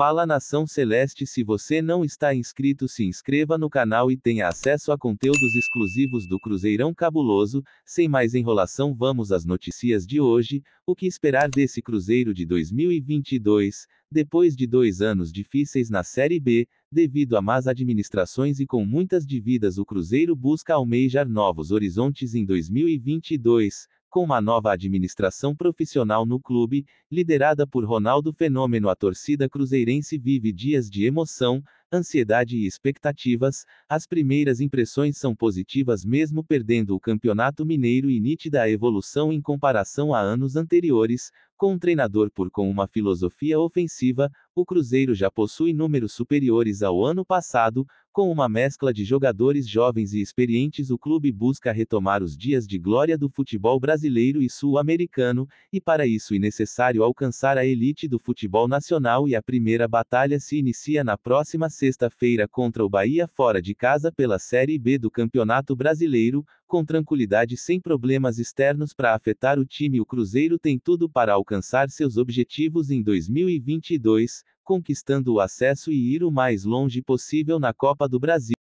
Fala Nação Celeste, se você não está inscrito, se inscreva no canal e tenha acesso a conteúdos exclusivos do Cruzeirão Cabuloso. Sem mais enrolação, vamos às notícias de hoje. O que esperar desse Cruzeiro de 2022? Depois de dois anos difíceis na Série B, devido a más administrações e com muitas dívidas, o Cruzeiro busca almejar novos horizontes em 2022. Com uma nova administração profissional no clube, liderada por Ronaldo Fenômeno, a torcida cruzeirense vive dias de emoção, ansiedade e expectativas. As primeiras impressões são positivas, mesmo perdendo o Campeonato Mineiro e nítida evolução em comparação a anos anteriores, com um treinador por com uma filosofia ofensiva, o Cruzeiro já possui números superiores ao ano passado, com uma mescla de jogadores jovens e experientes. O clube busca retomar os dias de glória do futebol brasileiro e sul-americano, e para isso é necessário alcançar a elite do futebol nacional e a primeira batalha se inicia na próxima sexta-feira contra o Bahia fora de casa pela Série B do Campeonato Brasileiro, com tranquilidade sem problemas externos para afetar o time. O Cruzeiro tem tudo para alcançar seus objetivos em 2022 conquistando o acesso e ir o mais longe possível na Copa do Brasil.